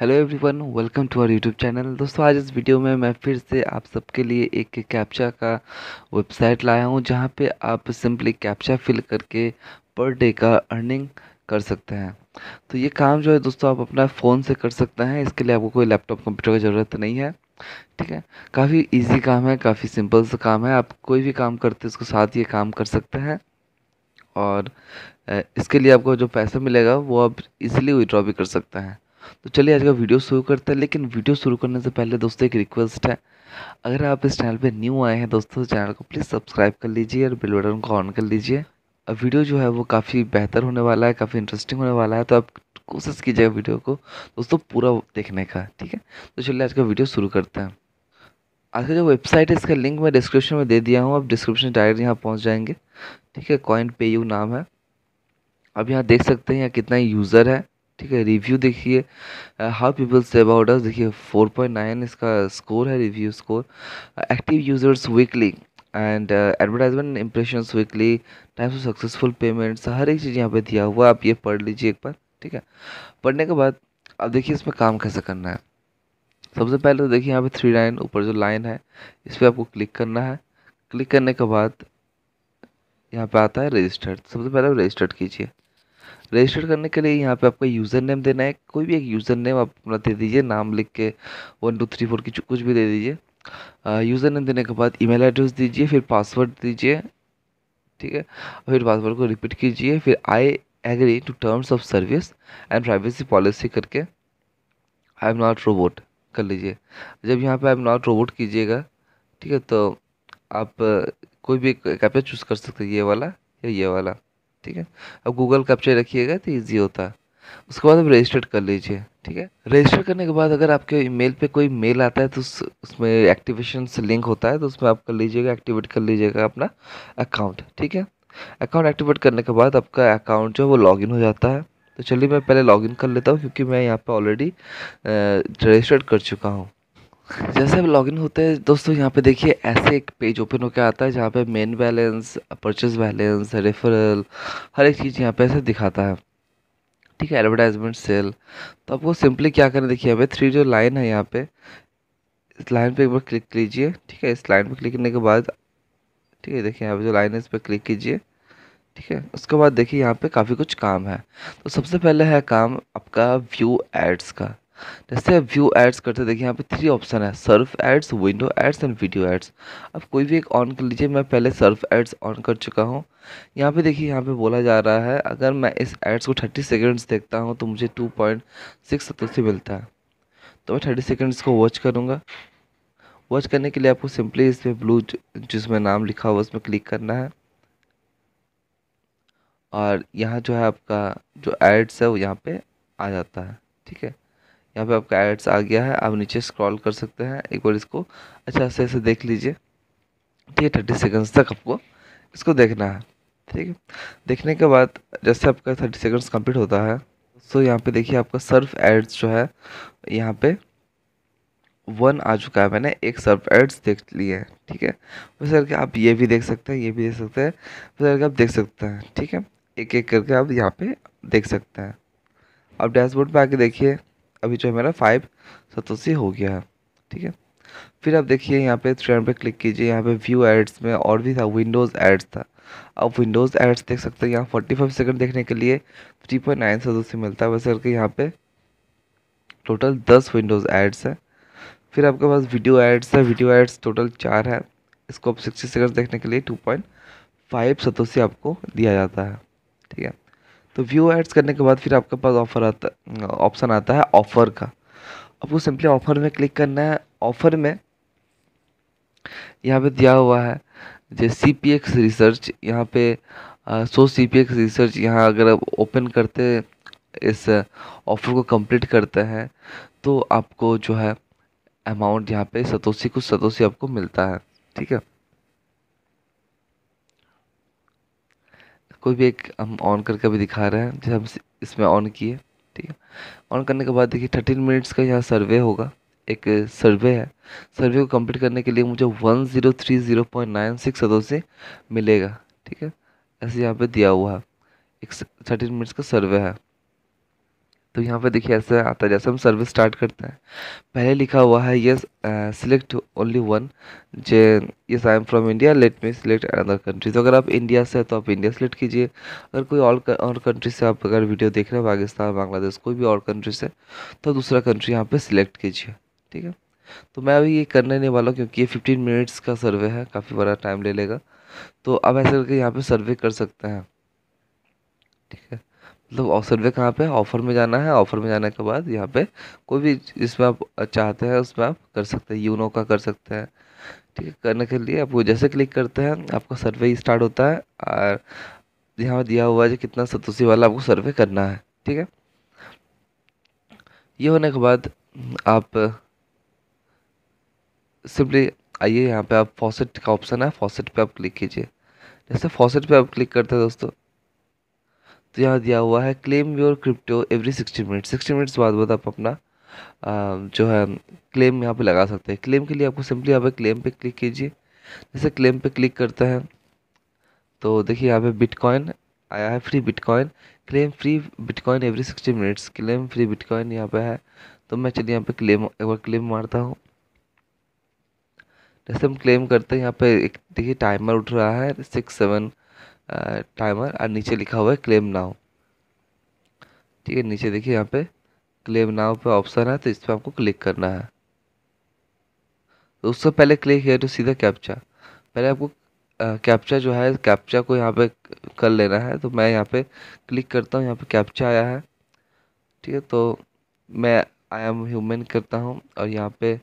hello everyone welcome to our YouTube channel दोस्तों आज इस वीडियो में मैं फिर से आप सबके लिए एक कैप्चा का वेबसाइट लाया हूं जहां पे आप सिंपली कैप्चा फिल करके पर डे का अर्निंग कर सकते हैं तो ये काम जो है दोस्तों आप अपना फ़ोन से कर सकते हैं इसके लिए आपको कोई लैपटॉप कंप्यूटर की ज़रूरत नहीं है ठीक है काफ़ी ईजी काम है काफ़ी सिंपल सा काम है आप कोई भी काम करते उसके साथ ये काम कर सकते हैं और इसके लिए आपको जो पैसा मिलेगा वो आप इजिली विड्रॉ भी कर सकते हैं तो चलिए आज का वीडियो शुरू करते हैं लेकिन वीडियो शुरू करने से पहले दोस्तों एक रिक्वेस्ट है अगर आप इस चैनल पे न्यू आए हैं दोस्तों चैनल को प्लीज़ सब्सक्राइब कर लीजिए और बिल बटन को ऑन कर लीजिए अब वीडियो जो है वो काफ़ी बेहतर होने वाला है काफ़ी इंटरेस्टिंग होने वाला है तो आप कोशिश कीजिएगा वीडियो को दोस्तों पूरा देखने का ठीक है तो चलिए आज का वीडियो शुरू करते हैं आज का जो वेबसाइट है इसका लिंक मैं डिस्क्रिप्शन में दे दिया हूँ आप डिस्क्रिप्शन डायरेक्ट यहाँ पहुँच जाएंगे ठीक है कॉइन पे यू नाम है अब यहाँ देख सकते हैं यहाँ कितना यूज़र है ठीक है रिव्यू देखिए how people say about us देखिए 4.9 इसका स्कोर है review score active users weekly and advertisement impression weekly times of successful payments हर एक चीज़ यहाँ पे दिया हुआ आप ये पढ़ लीजिए एक बार ठीक है पढ़ने के बाद अब देखिए इसमें काम कैसे करना है सबसे पहले तो देखिए यहाँ पे थ्री लाइन ऊपर जो लाइन है इस पर आपको क्लिक करना है क्लिक करने के बाद यहाँ पे आता है रजिस्टर्ड सबसे पहले रजिस्टर्ड कीजिए रजिस्टर करने के लिए यहाँ पे आपका यूज़र नेम देना है कोई भी एक यूज़र नेम आप अपना दे दीजिए नाम लिख के वन टू थ्री फोर की कुछ भी दे दीजिए यूज़र नेम देने के बाद ईमेल एड्रेस दीजिए फिर पासवर्ड दीजिए ठीक है फिर पासवर्ड को रिपीट कीजिए फिर I agree to terms of service and privacy policy करके आई एम नॉट रोबोट कर लीजिए जब यहाँ पे आई एम नॉट रोबोट कीजिएगा ठीक है तो आप कोई भी कैप्चर चूज़ कर सकते ये वाला या ये वाला ठीक है अब गूगल कैप्चर रखिएगा तो ईजी होता है उसके बाद आप रजिस्टर्ड कर लीजिए ठीक है रजिस्टर करने के बाद अगर आपके ईमेल पे कोई मेल आता है तो उस उसमें एक्टिवेशन से लिंक होता है तो उसमें आप कर लीजिएगा एक्टिवेट कर लीजिएगा अपना अकाउंट ठीक है अकाउंट एक्टिवेट करने के बाद आपका अकाउंट जो है वो लॉगिन हो जाता है तो चलिए मैं पहले लॉगिन कर लेता हूँ क्योंकि मैं यहाँ पर ऑलरेडी रजिस्टर्ड कर चुका हूँ जैसे लॉगिन होते हैं दोस्तों यहाँ पे देखिए ऐसे एक पेज ओपन होकर आता है जहाँ पे main balance purchase balance referral हर एक चीज़ यहाँ पे ऐसे दिखाता है ठीक है एडवर्टाइजमेंट सेल तो आपको सिंपली क्या करना देखिए यहाँ पे थ्री जो लाइन है यहाँ पे इस लाइन पे एक बार क्लिक कीजिए ठीक है इस लाइन पर क्लिक करने के बाद ठीक है देखिए यहाँ पर जो लाइन है इस पर क्लिक कीजिए ठीक है उसके बाद देखिए यहाँ पर काफ़ी कुछ काम है तो सबसे पहले है काम आपका व्यू एड्स का जैसे आप व्यू एड्स करते देखिए यहाँ पे थ्री ऑप्शन है surf ads window ads and video ads आप कोई भी एक ऑन कर लीजिए मैं पहले सर्फ एड्स ऑन कर चुका हूँ यहाँ पे देखिए यहाँ पे बोला जा रहा है अगर मैं इस एड्स को थर्टी सेकेंड्स देखता हूँ तो मुझे टू पॉइंट सिक्स सत्तर मिलता है तो मैं थर्टी सेकेंड्स को वॉच करूँगा वॉच करने के लिए आपको सिंपली इसमें ब्लू जिसमें नाम लिखा हुआ उसमें क्लिक करना है और यहाँ जो है आपका जो एड्स है वो यहाँ पर आ जाता है ठीक है यहाँ पे आपका एड्स आ गया है आप नीचे स्क्रॉल कर सकते हैं एक बार इसको अच्छा से ऐसे देख लीजिए ठीक है थर्टी सेकेंड्स तक आपको इसको देखना है ठीक है देखने के बाद जैसे आपका थर्टी सेकेंड्स कंप्लीट होता है सो यहाँ पे देखिए आपका सर्फ एड्स जो है यहाँ पे वन आ चुका है मैंने एक सर्फ एड्स देख लिए हैं ठीक है वैसे करके आप ये भी देख सकते हैं ये भी देख सकते हैं वैसे करके आप देख सकते हैं ठीक है एक एक करके आप यहाँ पे देख सकते हैं आप डैशबोर्ड पे आके देखिए अभी जो है मेरा फाइव सतोसी हो गया है ठीक है फिर आप देखिए यहाँ पे थ्री पे क्लिक कीजिए यहाँ पे व्यू एड्स में और भी था विंडोज़ एड्स था अब विंडोज़ एड्स देख सकते हैं यहाँ फोर्टी फाइव सेकेंड देखने के लिए थ्री पॉइंट नाइन सदस्य मिलता है वैसे करके यहाँ पे टोटल दस विंडोज़ एड्स है फिर आपके पास वीडियो एड्स है वीडियो एड्स टोटल चार है इसको आप सिक्सटी सेकेंड देखने के लिए टू पॉइंट फाइव सतोसी आपको दिया जाता है ठीक है तो व्यू एड्स करने के बाद फिर आपके पास ऑफर आता ऑप्शन आता है ऑफ़र का आपको सिंपली ऑफ़र में क्लिक करना है ऑफ़र में यहाँ पे दिया हुआ है जो सी पी एक्स रिसर्च यहाँ पे so C P X research यहाँ अगर आप ओपन करते इस ऑफ़र को कंप्लीट करते हैं तो आपको जो है अमाउंट यहाँ पे सतोसी कुछ सतोसी आपको मिलता है ठीक है कोई भी एक हम ऑन करके अभी दिखा रहे हैं जैसे हम इसमें ऑन किए ठीक है ऑन करने के बाद देखिए थर्टीन मिनट्स का यहाँ सर्वे होगा एक सर्वे है सर्वे को कंप्लीट करने के लिए मुझे one zero three zero point nine six सदस्य मिलेगा ठीक है ऐसे यहाँ पे दिया हुआ है एक थर्टीन मिनट्स का सर्वे है तो यहाँ पे देखिए ऐसे आता है जैसे हम सर्विस स्टार्ट करते हैं पहले लिखा हुआ है yes select only one J yes I am from India let me select another country तो अगर आप इंडिया से हैं तो आप इंडिया सेलेक्ट कीजिए अगर कोई और और कंट्री से आप अगर वीडियो देख रहे हैं पाकिस्तान बांग्लादेश कोई भी और कंट्री से तो दूसरा कंट्री यहाँ पर सिलेक्ट कीजिए ठीक है तो मैं अभी ये करने नहीं वाला क्योंकि ये फिफ्टीन मिनट्स का सर्वे है काफ़ी बड़ा टाइम ले लेगा तो अब ऐसे करके यहाँ पर सर्वे कर सकते हैं ठीक है मतलब ऑफर में कहाँ पे ऑफ़र में जाना है ऑफ़र में जाने के बाद यहाँ पे कोई भी इसमें आप चाहते हैं उसमें आप कर सकते हैं यूनो का कर सकते हैं ठीक है करने के लिए आप वो जैसे क्लिक करते हैं आपका सर्वे स्टार्ट होता है और यहाँ दिया हुआ है कितना सतोसी वाला आपको सर्वे करना है ठीक है ये होने के बाद आप सिंपली आइए यहाँ पे आप फॉसेट का ऑप्शन है फॉसेट पे आप क्लिक कीजिए जैसे फॉसेट पे आप क्लिक करते हैं दोस्तों तो यहाँ दिया हुआ है claim your crypto every sixty minutes sixty minutes बाद बाद आप अपना आ, जो है क्लेम यहाँ पे लगा सकते हैं क्लेम के लिए आपको सिंपली यहाँ पे क्लेम पे क्लिक कीजिए जैसे क्लेम पे क्लिक करते हैं तो देखिए यहाँ पे बिटकॉइन आया है free bitcoin claim free bitcoin every sixty minutes claim free bitcoin यहाँ पे है तो मैं चलिए यहाँ पे क्लेम एक बार क्लेम मारता हूँ जैसे हम क्लेम करते हैं यहाँ पे एक देखिए टाइमर उठ रहा है सिक्स सेवन टाइमर और नीचे लिखा हुआ है क्लेम नाव ठीक है नीचे देखिए यहाँ पे क्लेम नाव पे ऑप्शन है तो इस पर आपको क्लिक करना है तो उससे पहले क्लिक किया तो सीधा कैप्चा पहले आपको कैप्चा जो है कैप्चा को यहाँ पे कर लेना है तो मैं यहाँ पे क्लिक करता हूँ यहाँ पे कैप्चा आया है ठीक है तो मैं आई एम ह्यूमन करता हूँ और यहाँ पे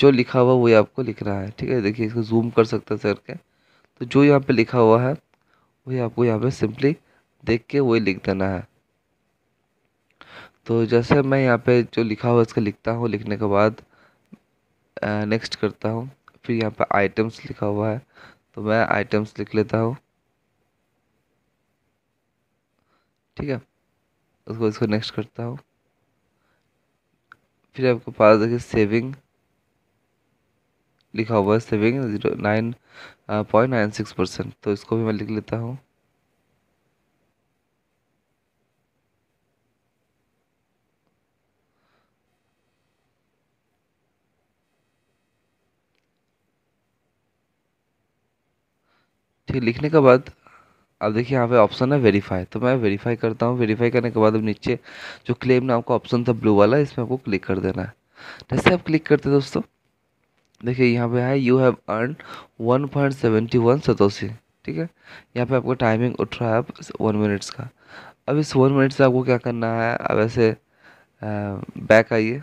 जो लिखा हुआ वही आपको लिख रहा है ठीक है देखिए इसको जूम कर सकते हैं सर के तो जो यहाँ पे लिखा हुआ है वही आपको यहाँ पे सिंपली देख के वही लिख देना है तो जैसे मैं यहाँ पे जो लिखा हुआ इसका लिखता हूँ लिखने के बाद नेक्स्ट करता हूँ फिर यहाँ पे आइटम्स लिखा हुआ है तो मैं आइटम्स लिख लेता हूँ ठीक है उसको इसको नेक्स्ट करता हूँ फिर आपके पास देखिए सेविंग लिखा हुआ है saving zero nine point nine six percent तो इसको भी मैं लिख लेता हूँ ठीक लिखने के बाद अब देखिए यहाँ पे ऑप्शन है वेरीफाई तो मैं वेरीफाई करता हूँ वेरीफाई करने के बाद अब नीचे जो क्लेम नाम का ऑप्शन था ब्लू वाला इसमें आपको क्लिक कर देना है जैसे आप क्लिक करते दोस्तों देखिए यहाँ पे है you have earn one point seventy one satoshi ठीक है यहाँ पे आपको टाइमिंग उठ रहा है वन मिनट्स का अब इस वन मिनट से आपको क्या करना है अब ऐसे बैक आइए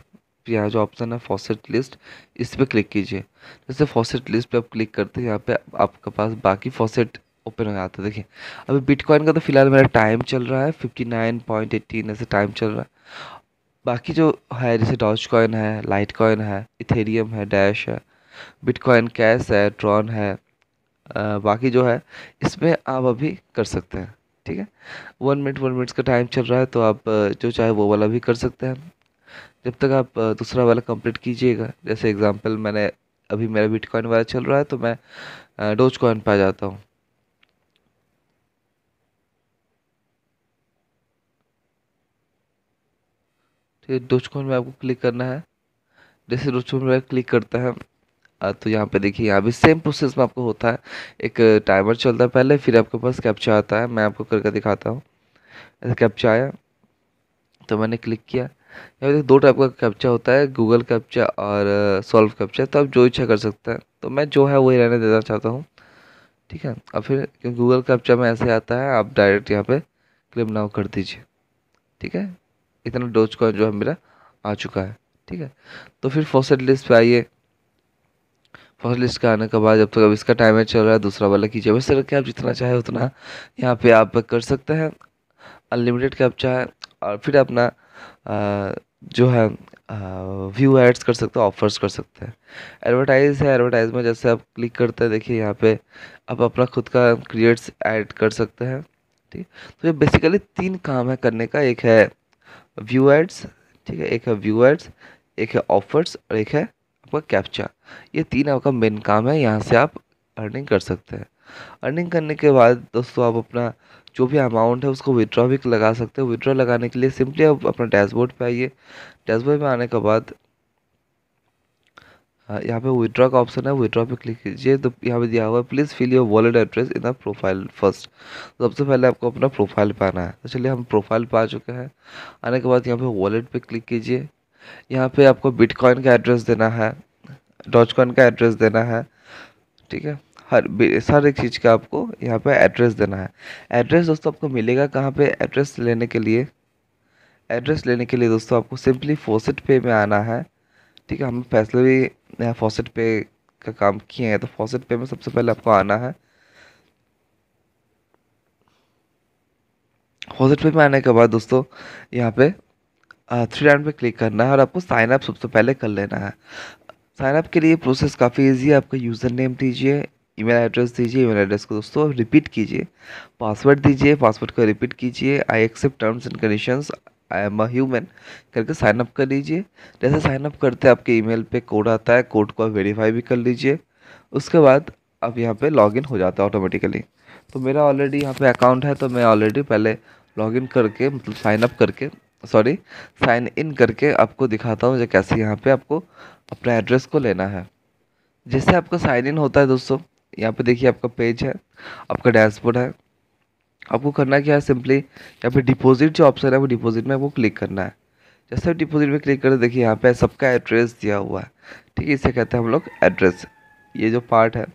यहाँ जो ऑप्शन है फॉसेट लिस्ट इस पर क्लिक कीजिए जैसे फॉसेट लिस्ट पे आप क्लिक करते हैं यहाँ पे आपके पास बाकी फॉसेट ओपन हो जाता है देखिए अभी बिटकॉइन का तो फिलहाल मेरा टाइम चल रहा है फिफ्टी नाइन पॉइंट एट्टीन ऐसे टाइम चल रहा है बाकी जो है जैसे डॉज कॉइन है लाइट कॉइन है इथेरियम है डैश है बिटकॉइन कैश है ट्रॉन है बाकी जो है इसमें आप अभी कर सकते हैं ठीक है वन मिनट वन मिनट्स का टाइम चल रहा है तो आप जो चाहे वो वाला भी कर सकते हैं जब तक आप दूसरा वाला कंप्लीट कीजिएगा जैसे एग्ज़ाम्पल मैंने अभी मेरा बिटकॉइन वाला चल रहा है तो मैं डोज कॉइन पर आ जाता हूँ तो दोस्तों में आपको क्लिक करना है जैसे दोस्तों में क्लिक करता है तो यहाँ पे देखिए यहाँ भी सेम प्रोसेस में आपको होता है एक टाइमर चलता है पहले फिर आपके पास कैप्चा आता है मैं आपको करके दिखाता हूँ ऐसे कैप्चा आया तो मैंने क्लिक किया यहाँ पे दो टाइप का कैप्चा होता है गूगल कैप्चा और सॉल्व कैप्चा तो आप जो इच्छा कर सकते हैं तो मैं जो है वही रहने देना चाहता हूँ ठीक है और फिर गूगल कैप्चा में ऐसे आता है आप डायरेक्ट यहाँ पर क्लिप नाउ कर दीजिए ठीक है इतना डोज का जो है मेरा आ चुका है ठीक है तो फिर फॉसेट लिस्ट पे आइए फॉसेट लिस्ट का आने के बाद जब तक तो अब इसका टाइम चल रहा है दूसरा वाला कीजिए वैसे रखें आप जितना चाहे उतना यहाँ पे आप कर सकते हैं अनलिमिटेड का आप चाहें और फिर अपना आ, जो है व्यू एड्स कर सकते हैं ऑफर्स कर सकते हैं एडवर्टाइज है एडवर्टाइज में जैसे आप क्लिक करते हैं देखिए यहाँ पे आप अपना खुद का क्रिएट्स ऐड कर सकते हैं ठीक तो ये बेसिकली तीन काम है करने का एक है व्यू एड्स ठीक है एक है व्यू एड्स एक है ऑफर्स और एक है आपका कैप्चा ये तीन आपका मेन काम है यहाँ से आप अर्निंग कर सकते हैं अर्निंग करने के बाद दोस्तों आप अपना जो भी अमाउंट है उसको विड्रॉ भी लगा सकते हो विड्रॉ लगाने के लिए सिंपली आप अपना डैशबोर्ड पे आइए डैशबोर्ड में आने के बाद हाँ, यहाँ पे विड्रॉ का ऑप्शन है विड्रॉ पे क्लिक कीजिए तो यहाँ पे दिया हुआ है please fill your wallet address in the profile first तो सबसे पहले आपको अपना प्रोफाइल पे आना है तो चलिए हम प्रोफाइल पे आ चुके हैं आने के बाद यहाँ पे वॉलेट पे क्लिक कीजिए यहाँ पे आपको बिटकॉइन का एड्रेस देना है डॉचकॉइन कॉइन का एड्रेस देना है ठीक है हर हर एक चीज़ का आपको यहाँ पर एड्रेस देना है एड्रेस दोस्तों आपको मिलेगा कहाँ पर एड्रेस लेने के लिए एड्रेस लेने के लिए दोस्तों आपको सिंपली फोसेट पे में आना है ठीक है हम फैसले भी फॉसेट पे का काम किए हैं तो फॉसेट पे में सबसे पहले आपको आना है फॉसेट पे में आने के बाद दोस्तों यहाँ पे थ्री लाइन पे क्लिक करना है और आपको साइन अप सबसे पहले कर लेना है साइन अप के लिए प्रोसेस काफ़ी ईजी है आपका यूज़र नेम दीजिए ईमेल एड्रेस दीजिए ईमेल एड्रेस को दोस्तों रिपीट कीजिए पासवर्ड दीजिए पासवर्ड को रिपीट कीजिए I accept terms and conditions I am a human करके साइन अप कर लीजिए जैसे साइन अप करते आपके ईमेल पे कोड आता है कोड को आप वेरीफाई भी कर लीजिए उसके बाद अब यहाँ पे लॉगिन हो जाता है ऑटोमेटिकली तो मेरा ऑलरेडी यहाँ पे अकाउंट है तो मैं ऑलरेडी पहले लॉगिन करके मतलब साइन अप करके सॉरी साइन इन करके आपको दिखाता हूँ जो कैसे यहाँ पे आपको अपना एड्रेस को लेना है जैसे आपका साइन इन होता है दोस्तों यहाँ पे देखिए आपका पेज है आपका डैशबोर्ड है आपको करना क्या है सिंपली यहाँ पे डिपॉजिट जो ऑप्शन है वो डिपॉजिट में आपको क्लिक करना है जैसे डिपॉजिट में क्लिक करें देखिए यहाँ पे सबका एड्रेस दिया हुआ है ठीक है इसे कहते हैं हम लोग एड्रेस ये जो पार्ट है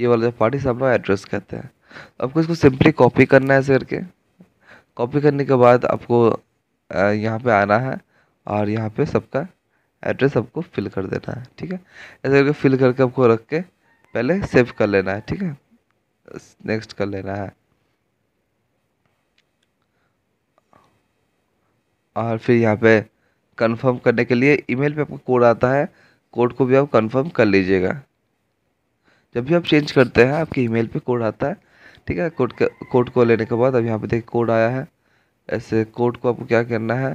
ये वाला जो पार्ट है सब लोग एड्रेस कहते हैं तो आपको इसको सिंपली कॉपी करना है ऐसे करके कॉपी करने के बाद आपको यहाँ पर आना है और यहाँ पर सबका एड्रेस आपको फिल कर देना है ठीक है ऐसे करके फिल करके आपको रख के पहले सेव कर लेना है ठीक है नेक्स्ट कर लेना है और फिर यहाँ पे कंफर्म करने के लिए ईमेल पे आपको कोड आता है कोड को भी आप कंफर्म कर लीजिएगा जब भी आप चेंज करते हैं आपके ईमेल पे कोड आता है ठीक है कोड कोड को लेने के बाद अब यहाँ पे देखिए कोड आया है ऐसे कोड को आपको क्या करना है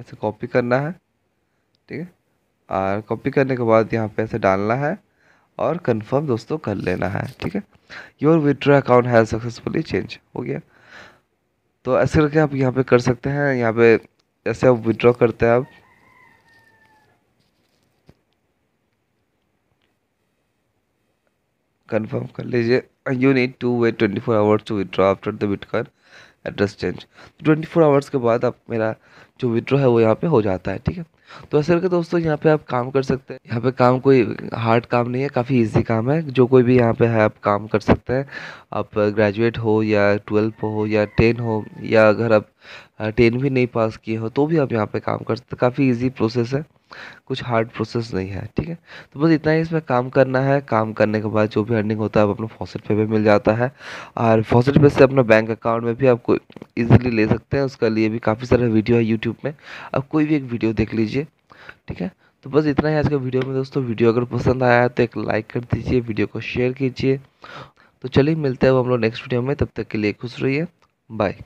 ऐसे कॉपी करना है ठीक है और कॉपी करने के बाद यहाँ पे ऐसे डालना है और कंफर्म दोस्तों कर लेना है ठीक है your withdraw account has successfully change हो गया तो ऐसे करके आप यहाँ पे कर सकते हैं यहाँ पे ऐसे आप विड्रॉ करते हैं आप कंफर्म कर लीजिए you need to wait twenty four hours to withdraw after the bitcoin address change twenty four hours के बाद आप मेरा जो विड्रॉ है वो यहाँ पे हो जाता है ठीक है तो ऐसे करके दोस्तों यहाँ पे आप काम कर सकते हैं यहाँ पे काम कोई हार्ड काम नहीं है काफ़ी इजी काम है जो कोई भी यहाँ पे है आप काम कर सकते हैं आप ग्रेजुएट हो या ट्वेल्व हो या टेन हो या अगर आप टेन भी नहीं पास किए हो तो भी आप यहाँ पे काम कर सकते काफ़ी ईजी प्रोसेस है कुछ हार्ड प्रोसेस नहीं है ठीक है तो बस इतना ही इसमें काम करना है काम करने के बाद जो भी अर्निंग होता है आप अपना फॉसेट पे भी मिल जाता है और फॉसेट पे से अपना बैंक अकाउंट में भी आपको ईजिली ले सकते हैं उसके लिए भी काफ़ी सारे वीडियो है यूट्यूब यूट्यूब में आप कोई भी एक वीडियो देख लीजिए ठीक है तो बस इतना ही आज का वीडियो में दोस्तों वीडियो अगर पसंद आया तो एक लाइक कर दीजिए वीडियो को शेयर कीजिए तो चलिए मिलते हैं हम लोग नेक्स्ट वीडियो में तब तक के लिए खुश रहिए बाय